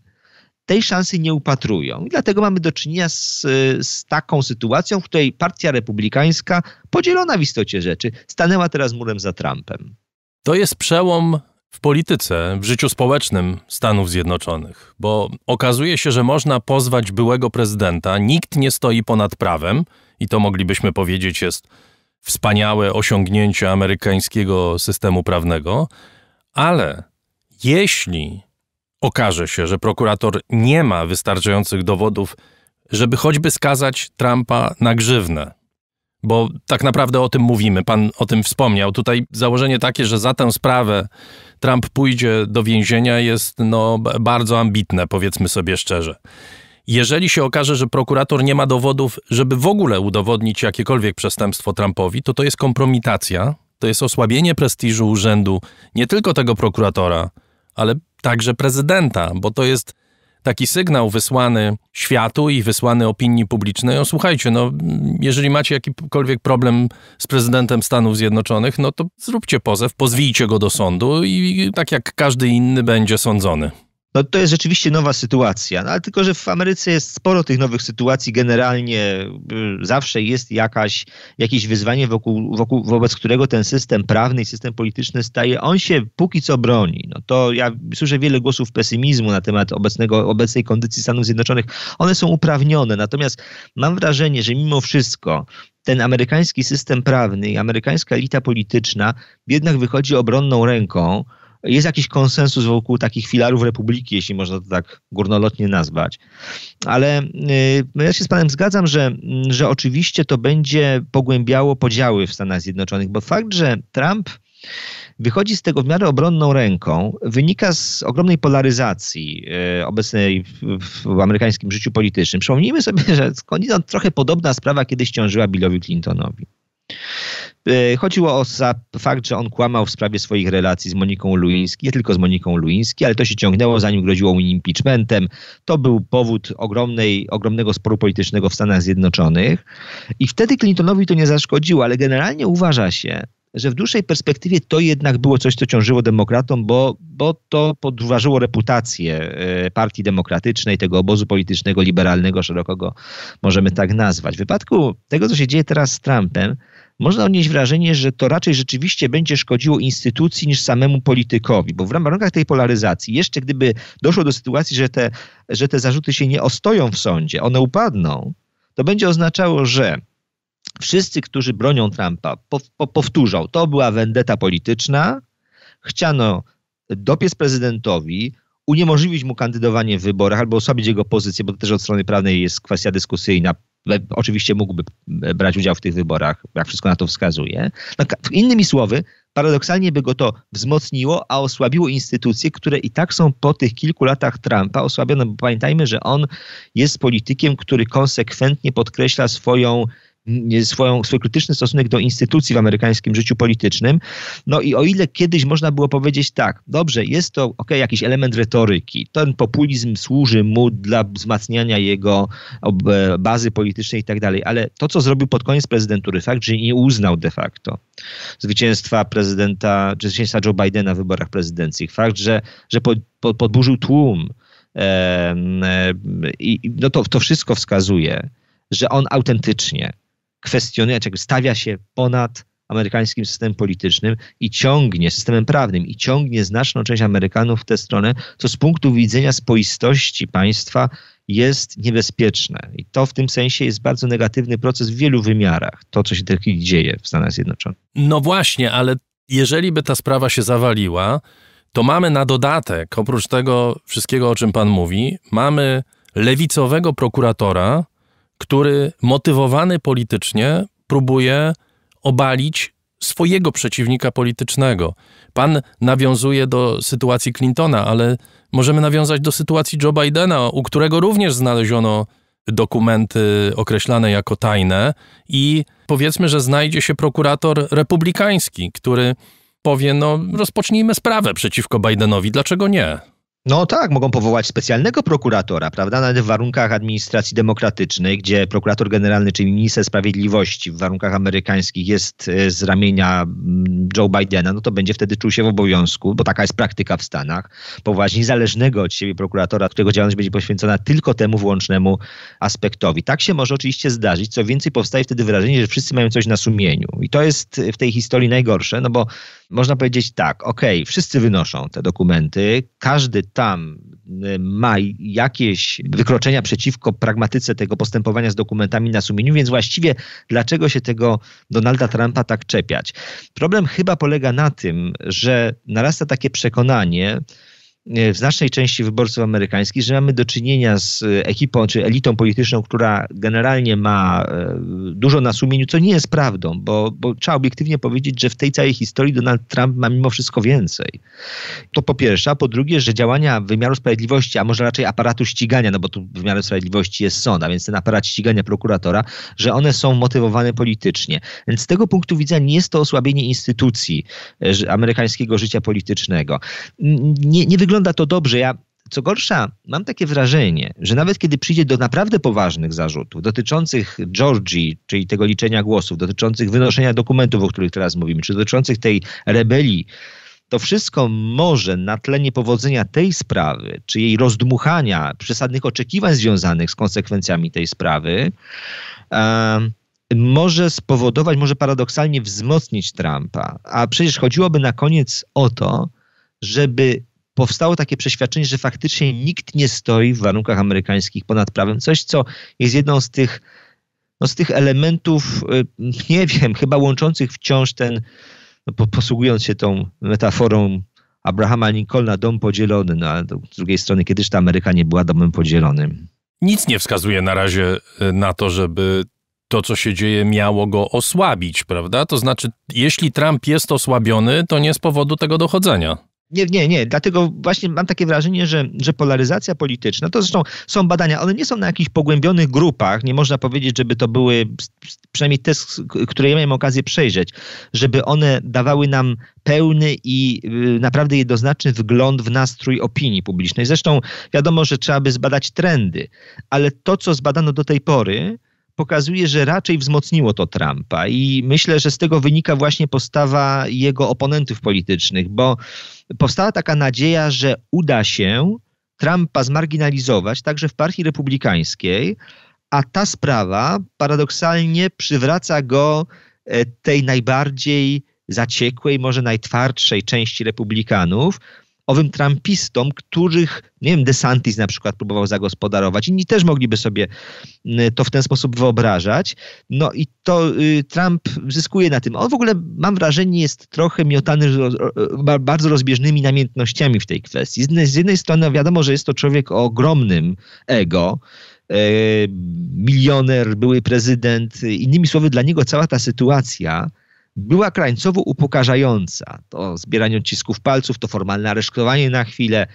tej szansy nie upatrują. I dlatego mamy do czynienia z, z taką sytuacją, w której Partia Republikańska, podzielona w istocie rzeczy, stanęła teraz murem za Trumpem. To jest przełom w polityce, w życiu społecznym Stanów Zjednoczonych, bo okazuje się, że można pozwać byłego prezydenta, nikt nie stoi ponad prawem i to moglibyśmy powiedzieć jest wspaniałe osiągnięcie amerykańskiego systemu prawnego, ale jeśli okaże się, że prokurator nie ma wystarczających dowodów, żeby choćby skazać Trumpa na grzywnę, bo tak naprawdę o tym mówimy, pan o tym wspomniał. Tutaj założenie takie, że za tę sprawę Trump pójdzie do więzienia jest no, bardzo ambitne, powiedzmy sobie szczerze. Jeżeli się okaże, że prokurator nie ma dowodów, żeby w ogóle udowodnić jakiekolwiek przestępstwo Trumpowi, to to jest kompromitacja, to jest osłabienie prestiżu urzędu nie tylko tego prokuratora, ale także prezydenta, bo to jest taki sygnał wysłany światu i wysłany opinii publicznej, o słuchajcie, no jeżeli macie jakikolwiek problem z prezydentem Stanów Zjednoczonych, no to zróbcie pozew, pozwijcie go do sądu i tak jak każdy inny będzie sądzony no to jest rzeczywiście nowa sytuacja, no, ale tylko, że w Ameryce jest sporo tych nowych sytuacji, generalnie y, zawsze jest jakaś, jakieś wyzwanie, wokół, wokół, wobec którego ten system prawny i system polityczny staje, on się póki co broni. No to ja słyszę wiele głosów pesymizmu na temat obecnego, obecnej kondycji Stanów Zjednoczonych. One są uprawnione, natomiast mam wrażenie, że mimo wszystko ten amerykański system prawny i amerykańska elita polityczna jednak wychodzi obronną ręką, jest jakiś konsensus wokół takich filarów republiki, jeśli można to tak górnolotnie nazwać. Ale y, no ja się z Panem zgadzam, że, mm, że oczywiście to będzie pogłębiało podziały w Stanach Zjednoczonych, bo fakt, że Trump wychodzi z tego w miarę obronną ręką, wynika z ogromnej polaryzacji y, obecnej w amerykańskim życiu politycznym. Przypomnijmy sobie, że skądinąd trochę podobna sprawa kiedyś ciążyła Billowi Clintonowi. E, chodziło o fakt, że on kłamał w sprawie swoich relacji z Moniką Luiński, nie tylko z Moniką Luiński, ale to się ciągnęło, zanim groziło mu impeachmentem. To był powód ogromnej, ogromnego sporu politycznego w Stanach Zjednoczonych. I wtedy Clintonowi to nie zaszkodziło, ale generalnie uważa się, że w dłuższej perspektywie to jednak było coś, co ciążyło demokratom, bo, bo to podważyło reputację e, partii demokratycznej, tego obozu politycznego, liberalnego, szerokiego, możemy tak nazwać. W wypadku tego, co się dzieje teraz z Trumpem, można odnieść wrażenie, że to raczej rzeczywiście będzie szkodziło instytucji niż samemu politykowi, bo w warunkach tej polaryzacji, jeszcze gdyby doszło do sytuacji, że te, że te zarzuty się nie ostoją w sądzie, one upadną, to będzie oznaczało, że wszyscy, którzy bronią Trumpa, powtórzą, to była wendeta polityczna, chciano dopiec prezydentowi, uniemożliwić mu kandydowanie w wyborach albo osłabić jego pozycję, bo to też od strony prawnej jest kwestia dyskusyjna. Oczywiście mógłby e, brać udział w tych wyborach, jak wszystko na to wskazuje. No, innymi słowy, paradoksalnie by go to wzmocniło, a osłabiło instytucje, które i tak są po tych kilku latach Trumpa osłabione, bo pamiętajmy, że on jest politykiem, który konsekwentnie podkreśla swoją swoją, swój krytyczny stosunek do instytucji w amerykańskim życiu politycznym. No i o ile kiedyś można było powiedzieć tak, dobrze, jest to ok, jakiś element retoryki, ten populizm służy mu dla wzmacniania jego e, bazy politycznej i tak dalej, ale to, co zrobił pod koniec prezydentury, fakt, że nie uznał de facto zwycięstwa prezydenta, czy zwycięstwa Joe Bidena w wyborach prezydenckich, fakt, że, że podburzył tłum, e, i no to, to wszystko wskazuje, że on autentycznie kwestionuje, jakby stawia się ponad amerykańskim systemem politycznym i ciągnie systemem prawnym i ciągnie znaczną część Amerykanów w tę stronę, co z punktu widzenia spoistości państwa jest niebezpieczne. I to w tym sensie jest bardzo negatywny proces w wielu wymiarach, to co się teraz dzieje w Stanach Zjednoczonych. No właśnie, ale jeżeli by ta sprawa się zawaliła, to mamy na dodatek, oprócz tego wszystkiego, o czym pan mówi, mamy lewicowego prokuratora, który motywowany politycznie próbuje obalić swojego przeciwnika politycznego. Pan nawiązuje do sytuacji Clintona, ale możemy nawiązać do sytuacji Joe Bidena, u którego również znaleziono dokumenty określane jako tajne i powiedzmy, że znajdzie się prokurator republikański, który powie: No, rozpocznijmy sprawę przeciwko Bidenowi, dlaczego nie? No tak, mogą powołać specjalnego prokuratora, prawda? Nawet w warunkach administracji demokratycznej, gdzie prokurator generalny, czyli minister sprawiedliwości w warunkach amerykańskich jest e, z ramienia mm, Joe Bidena, no to będzie wtedy czuł się w obowiązku, bo taka jest praktyka w Stanach, powołać niezależnego od siebie prokuratora, którego działalność będzie poświęcona tylko temu włącznemu aspektowi. Tak się może oczywiście zdarzyć. Co więcej, powstaje wtedy wrażenie, że wszyscy mają coś na sumieniu. I to jest w tej historii najgorsze, no bo można powiedzieć tak, ok, wszyscy wynoszą te dokumenty, każdy tam y, ma jakieś wykroczenia przeciwko pragmatyce tego postępowania z dokumentami na sumieniu, więc właściwie dlaczego się tego Donalda Trumpa tak czepiać? Problem chyba polega na tym, że narasta takie przekonanie, E, w znacznej części wyborców amerykańskich, że mamy do czynienia z e, ekipą czy elitą polityczną, która generalnie ma e, dużo na sumieniu, co nie jest prawdą, bo, bo trzeba obiektywnie powiedzieć, że w tej całej historii Donald Trump ma mimo wszystko więcej. To po pierwsze, a po drugie, że działania wymiaru sprawiedliwości, a może raczej aparatu ścigania, no bo tu miarę sprawiedliwości jest sąd, a więc ten aparat ścigania prokuratora, że one są motywowane politycznie. Więc z tego punktu widzenia nie jest to osłabienie instytucji amerykańskiego życia politycznego. Nie, nie wygląda to dobrze. Ja co gorsza, mam takie wrażenie, że nawet kiedy przyjdzie do naprawdę poważnych zarzutów dotyczących Georgii, czyli tego liczenia głosów, dotyczących wynoszenia dokumentów, o których teraz mówimy, czy dotyczących tej rebelii, to wszystko może na tle niepowodzenia tej sprawy, czy jej rozdmuchania, przesadnych oczekiwań związanych z konsekwencjami tej sprawy, może spowodować, może paradoksalnie wzmocnić Trumpa. A przecież chodziłoby na koniec o to, żeby powstało takie przeświadczenie, że faktycznie nikt nie stoi w warunkach amerykańskich ponad prawem. Coś, co jest jedną z tych, no, z tych elementów, y, nie wiem, chyba łączących wciąż ten, no, posługując się tą metaforą Abrahama Lincolna, dom podzielony, no, a z drugiej strony kiedyś ta Ameryka nie była domem podzielonym. Nic nie wskazuje na razie y, na to, żeby to, co się dzieje, miało go osłabić, prawda? To znaczy, jeśli Trump jest osłabiony, to nie z powodu tego dochodzenia. Nie, nie, nie. Dlatego właśnie mam takie wrażenie, że, że polaryzacja polityczna, to zresztą są badania, one nie są na jakichś pogłębionych grupach. Nie można powiedzieć, żeby to były, przynajmniej te, które ja miałem okazję przejrzeć, żeby one dawały nam pełny i y, naprawdę jednoznaczny wgląd w nastrój opinii publicznej. Zresztą wiadomo, że trzeba by zbadać trendy, ale to, co zbadano do tej pory, pokazuje, że raczej wzmocniło to Trumpa i myślę, że z tego wynika właśnie postawa jego oponentów politycznych, bo powstała taka nadzieja, że uda się Trumpa zmarginalizować także w partii republikańskiej, a ta sprawa paradoksalnie przywraca go e, tej najbardziej zaciekłej, może najtwardszej części republikanów, owym trumpistom, których, nie wiem, DeSantis na przykład próbował zagospodarować. Inni też mogliby sobie mm, to w ten sposób wyobrażać. No i to y, Trump zyskuje na tym. On w ogóle, mam wrażenie, jest trochę miotany bardzo rozbieżnymi namiętnościami w tej kwestii. Z jednej strony wiadomo, że jest to człowiek o ogromnym ego, e, milioner, były prezydent. Innymi słowy, dla niego cała ta sytuacja była krańcowo upokarzająca. To zbieranie odcisków palców, to formalne aresztowanie na chwilę,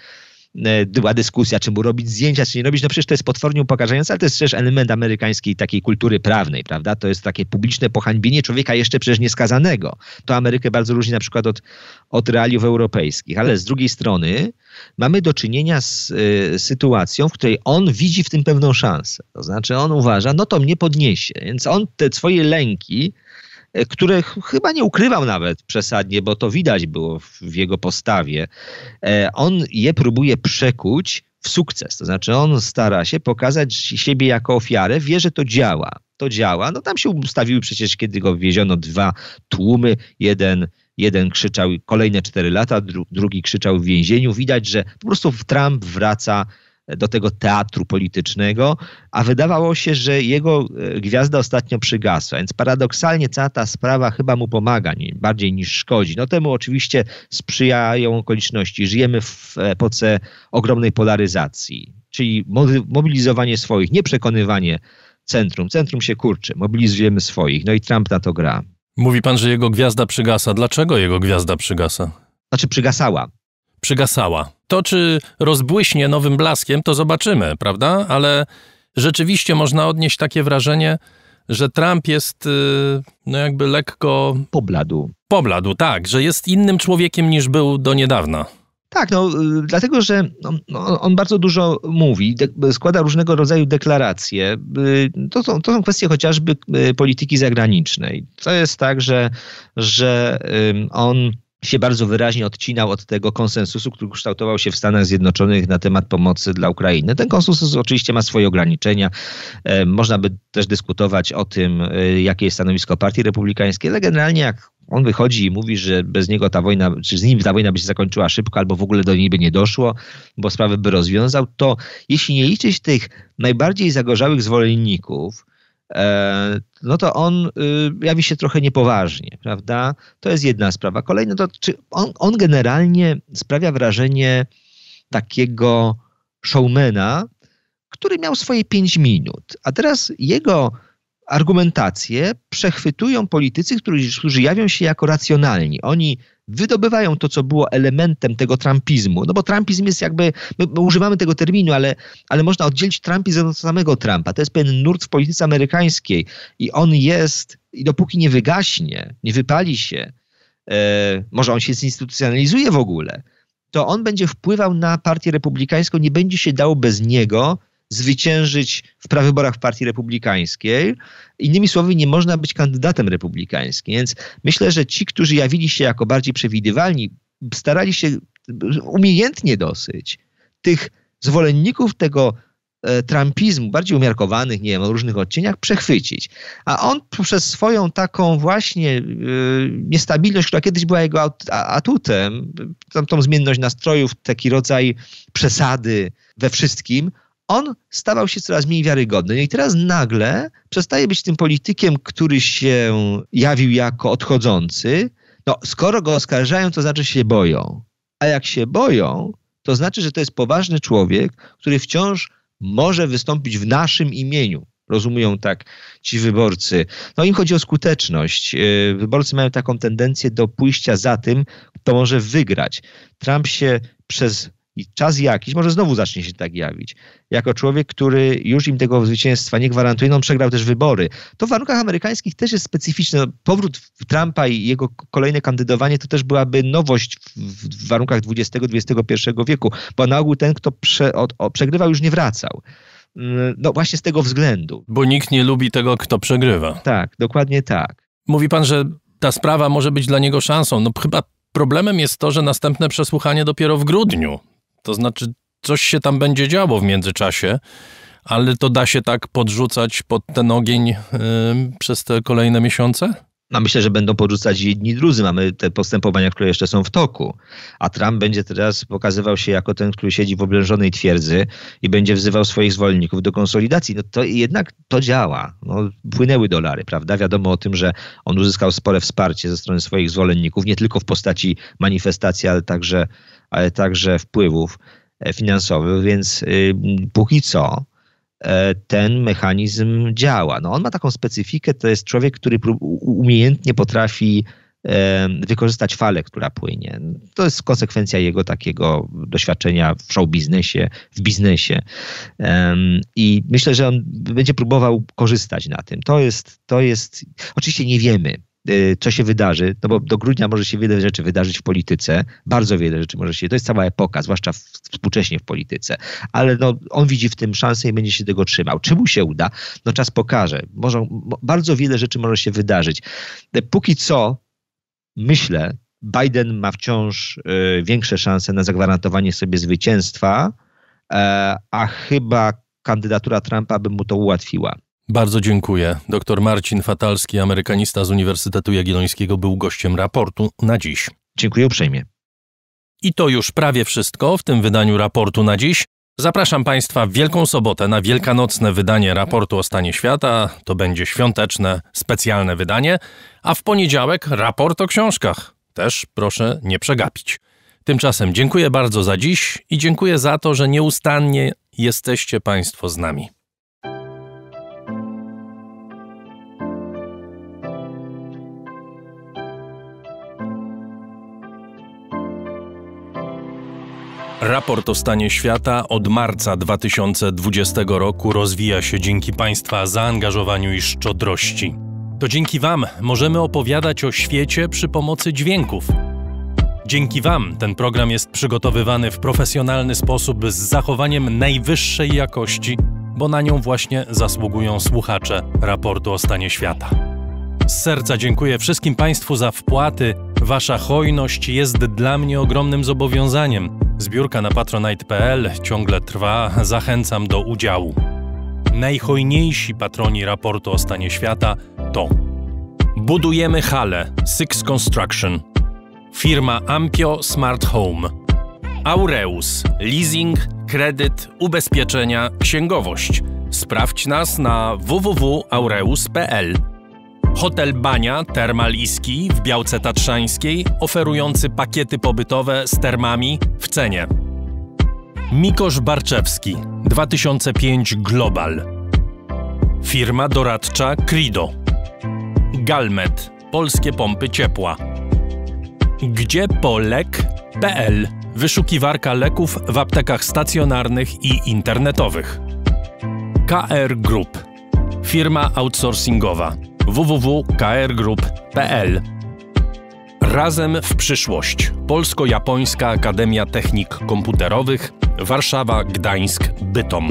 e, była dyskusja, czy mu robić zdjęcia, czy nie robić. No przecież to jest potwornie upokarzające, ale to jest też element amerykańskiej takiej kultury prawnej, prawda? To jest takie publiczne pohańbienie człowieka jeszcze przecież nieskazanego. To Amerykę bardzo różni na przykład od, od realiów europejskich. Ale z drugiej strony mamy do czynienia z y, sytuacją, w której on widzi w tym pewną szansę. To znaczy on uważa, no to mnie podniesie. Więc on te swoje lęki E, które chyba nie ukrywał nawet przesadnie, bo to widać było w jego postawie. E, on je próbuje przekuć w sukces. To znaczy, on stara się pokazać siebie jako ofiarę, wie, że to działa. To działa. No tam się ustawiły przecież, kiedy go wwieziono dwa tłumy, jeden. Jeden krzyczał kolejne cztery lata, drugi krzyczał w więzieniu. Widać, że po prostu Trump wraca do tego teatru politycznego, a wydawało się, że jego e, gwiazda ostatnio przygasła. Więc paradoksalnie cała ta sprawa chyba mu pomaga nie, bardziej niż szkodzi. No temu oczywiście sprzyjają okoliczności. Żyjemy w epoce ogromnej polaryzacji, czyli mobilizowanie swoich, nie przekonywanie centrum. Centrum się kurczy, mobilizujemy swoich. No i Trump na to gra. Mówi pan, że jego gwiazda przygasa. Dlaczego jego gwiazda przygasa? Znaczy przygasała przygasała. To, czy rozbłyśnie nowym blaskiem, to zobaczymy, prawda? Ale rzeczywiście można odnieść takie wrażenie, że Trump jest y, no jakby lekko. Pobladł. Pobladł, tak, że jest innym człowiekiem niż był do niedawna. Tak, no, y, dlatego że no, on, bardzo dużo mówi, składa różnego rodzaju deklaracje. Y, to są, to są kwestie chociażby polityki zagranicznej. To jest tak, że, że on się bardzo wyraźnie odcinał od tego konsensusu, który kształtował się w Stanach Zjednoczonych na temat pomocy dla Ukrainy. Ten konsensus oczywiście ma swoje ograniczenia. E, można by też dyskutować o tym, e, jakie jest stanowisko Partii Republikańskiej, ale generalnie jak on wychodzi i mówi, że bez niego ta wojna, czy z nim ta wojna by się zakończyła szybko, albo w ogóle do niej by nie doszło, bo sprawę by rozwiązał, to jeśli nie liczyć tych najbardziej zagorzałych zwolenników, E, no to on y, jawi się trochę niepoważnie, prawda? To jest jedna sprawa. Kolejna to, czy on, on generalnie sprawia wrażenie takiego showmana, który miał swoje pięć minut, a teraz jego argumentacje przechwytują politycy, którzy, którzy jawią się jako racjonalni. Oni wydobywają to, co było elementem tego trumpizmu. No bo trumpizm jest jakby, my, my używamy tego terminu, ale, ale można oddzielić trumpizm od samego Trumpa. To jest pewien nurt w polityce amerykańskiej i on jest, i dopóki nie wygaśnie, nie wypali się, e, może on się zinstytucjonalizuje w ogóle, to on będzie wpływał na partię republikańską, nie będzie się dało bez niego zwyciężyć w prawyborach partii republikańskiej. Innymi słowy, nie można być kandydatem republikańskim. Więc myślę, że ci, którzy jawili się jako bardziej przewidywalni, starali się umiejętnie dosyć tych zwolenników tego e, trumpizmu, bardziej umiarkowanych, nie wiem, o różnych odcieniach, przechwycić. A on przez swoją taką właśnie e, niestabilność, która kiedyś była jego atutem, tą, tą zmienność nastrojów, taki rodzaj przesady we wszystkim, on stawał się coraz mniej wiarygodny. i teraz nagle przestaje być tym politykiem, który się jawił jako odchodzący. No, skoro go oskarżają, to znaczy się boją. A jak się boją, to znaczy, że to jest poważny człowiek, który wciąż może wystąpić w naszym imieniu. Rozumują tak ci wyborcy. No im chodzi o skuteczność. Y, wyborcy mają taką tendencję do pójścia za tym, kto może wygrać. Trump się przez i czas jakiś, może znowu zacznie się tak jawić, jako człowiek, który już im tego zwycięstwa nie gwarantuje, no on przegrał też wybory. To w warunkach amerykańskich też jest specyficzne. No, powrót Trumpa i jego kolejne kandydowanie to też byłaby nowość w warunkach XX-XXI wieku, bo na ogół ten, kto prze, przegrywał, już nie wracał mm, no właśnie z tego względu. Bo nikt nie lubi tego, kto przegrywa. Tak, dokładnie tak. Mówi pan, że ta sprawa może być dla niego szansą. No chyba problemem jest to, że następne przesłuchanie dopiero w grudniu. To znaczy, coś się tam będzie działo w międzyczasie, ale to da się tak podrzucać pod ten ogień yy, przez te kolejne miesiące? No myślę, że będą podrzucać jedni drudzy. Mamy te postępowania, które jeszcze są w toku. A Trump będzie teraz pokazywał się jako ten, który siedzi w oblężonej twierdzy i będzie wzywał swoich zwolenników do konsolidacji. No to jednak to działa. No, płynęły dolary, prawda? Wiadomo o tym, że on uzyskał spore wsparcie ze strony swoich zwolenników, nie tylko w postaci manifestacji, ale także ale także wpływów e, finansowych, więc y, póki co e, ten mechanizm działa. No, on ma taką specyfikę, to jest człowiek, który umiejętnie potrafi e, wykorzystać falę, która płynie. To jest konsekwencja jego takiego doświadczenia w show biznesie, w biznesie. I myślę, że on będzie próbował korzystać na tym. To jest, to jest, oczywiście nie wiemy, Y, co się wydarzy, no bo do grudnia może się wiele rzeczy wydarzyć w polityce, bardzo wiele rzeczy może się, to jest cała epoka, zwłaszcza współcześnie w polityce, ale no, on widzi w tym szansę i będzie się tego trzymał. Czy mu się uda? No czas pokaże. Może, bardzo wiele rzeczy może się wydarzyć. E, póki co, myślę, Biden ma wciąż y, większe szanse na zagwarantowanie sobie zwycięstwa, e, a chyba kandydatura Trumpa by mu to ułatwiła. Bardzo dziękuję. Dr Marcin Fatalski, amerykanista z Uniwersytetu Jagiellońskiego, był gościem raportu na dziś. Dziękuję uprzejmie. I to już prawie wszystko w tym wydaniu raportu na dziś. Zapraszam Państwa w Wielką Sobotę na wielkanocne wydanie raportu o stanie świata. To będzie świąteczne, specjalne wydanie. A w poniedziałek raport o książkach. Też proszę nie przegapić. Tymczasem dziękuję bardzo za dziś i dziękuję za to, że nieustannie jesteście Państwo z nami. Raport o stanie świata od marca 2020 roku rozwija się dzięki Państwa zaangażowaniu i szczodrości. To dzięki Wam możemy opowiadać o świecie przy pomocy dźwięków. Dzięki Wam ten program jest przygotowywany w profesjonalny sposób z zachowaniem najwyższej jakości, bo na nią właśnie zasługują słuchacze raportu o stanie świata. Z serca dziękuję wszystkim Państwu za wpłaty. Wasza hojność jest dla mnie ogromnym zobowiązaniem Zbiórka na patronite.pl ciągle trwa, zachęcam do udziału. Najhojniejsi patroni raportu o stanie świata to Budujemy hale Six Construction, firma Ampio Smart Home, Aureus Leasing, kredyt, ubezpieczenia, księgowość. Sprawdź nas na www.aureus.pl. Hotel Bania Termaliski w Białce Tatrzańskiej, oferujący pakiety pobytowe z termami w cenie. Mikosz Barczewski, 2005 Global. Firma doradcza Crido. Galmet, polskie pompy ciepła. Gdzie polek.pl, wyszukiwarka leków w aptekach stacjonarnych i internetowych. KR Group, firma outsourcingowa www.krgroup.pl. Razem w przyszłość. Polsko-Japońska Akademia Technik Komputerowych, Warszawa, Gdańsk, Bytom.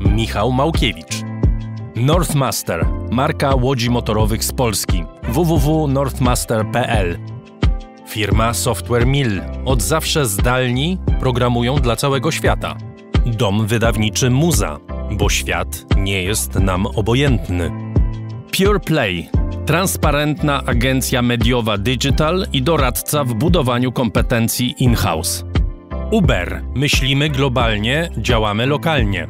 Michał Małkiewicz. Northmaster, marka łodzi motorowych z Polski. www.northmaster.pl. Firma Software Mill. Od zawsze zdalni programują dla całego świata. Dom wydawniczy Muza, bo świat nie jest nam obojętny. Pure Play, transparentna agencja mediowa digital i doradca w budowaniu kompetencji in-house. Uber, myślimy globalnie, działamy lokalnie.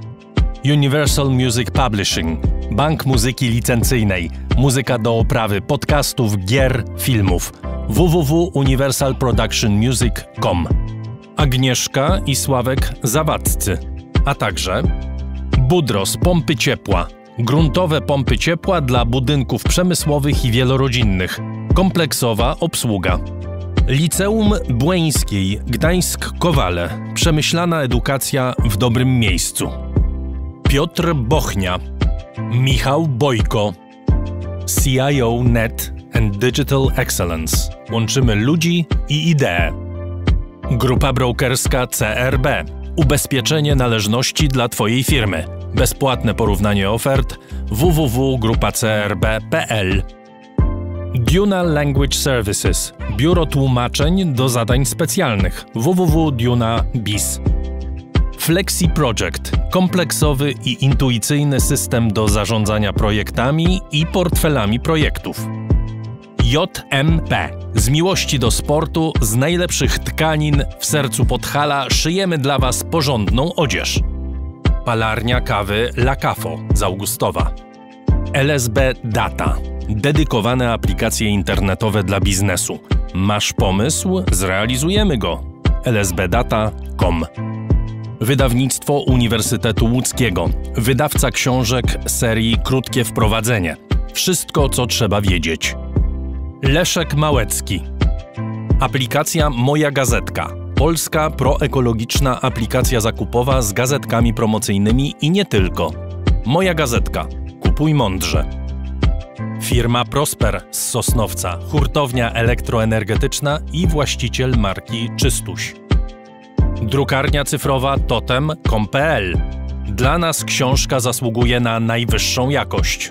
Universal Music Publishing, bank muzyki licencyjnej, muzyka do oprawy podcastów, gier, filmów. www.universalproductionmusic.com Agnieszka i Sławek Zawadcy, a także Budros Pompy Ciepła, gruntowe pompy ciepła dla budynków przemysłowych i wielorodzinnych, kompleksowa obsługa. Liceum Błeńskiej, Gdańsk-Kowale. Przemyślana edukacja w dobrym miejscu. Piotr Bochnia, Michał Bojko, CIO Net and Digital Excellence. Łączymy ludzi i idee. Grupa brokerska CRB. Ubezpieczenie należności dla Twojej firmy. Bezpłatne porównanie ofert www.grupacrb.pl Duna Language Services Biuro tłumaczeń do zadań specjalnych www.duna.biz Flexi Project kompleksowy i intuicyjny system do zarządzania projektami i portfelami projektów. JMP. Z miłości do sportu, z najlepszych tkanin w sercu Podhala szyjemy dla Was porządną odzież palarnia kawy La Cafo z Augustowa. LSB Data dedykowane aplikacje internetowe dla biznesu. Masz pomysł? Zrealizujemy go. lsbdata.com Wydawnictwo Uniwersytetu Łódzkiego. Wydawca książek serii Krótkie Wprowadzenie. Wszystko, co trzeba wiedzieć. Leszek Małecki. Aplikacja Moja Gazetka polska proekologiczna aplikacja zakupowa z gazetkami promocyjnymi i nie tylko. Moja gazetka. Kupuj mądrze. Firma Prosper z Sosnowca, hurtownia elektroenergetyczna i właściciel marki Czystuś. Drukarnia cyfrowa totem.com.pl. Dla nas książka zasługuje na najwyższą jakość.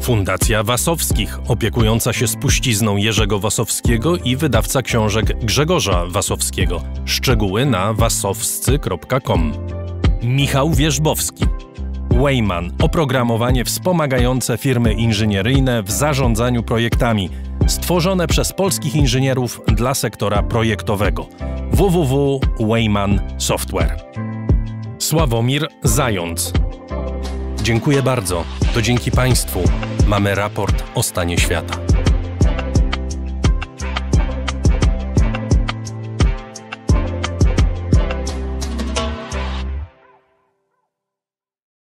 Fundacja Wasowskich, opiekująca się spuścizną Jerzego Wasowskiego i wydawca książek Grzegorza Wasowskiego. Szczegóły na wasowscy.com. Michał Wierzbowski. Wayman oprogramowanie wspomagające firmy inżynieryjne w zarządzaniu projektami, stworzone przez polskich inżynierów dla sektora projektowego. www.wayman software. Sławomir Zając Dziękuję bardzo. To dzięki Państwu mamy raport o stanie świata.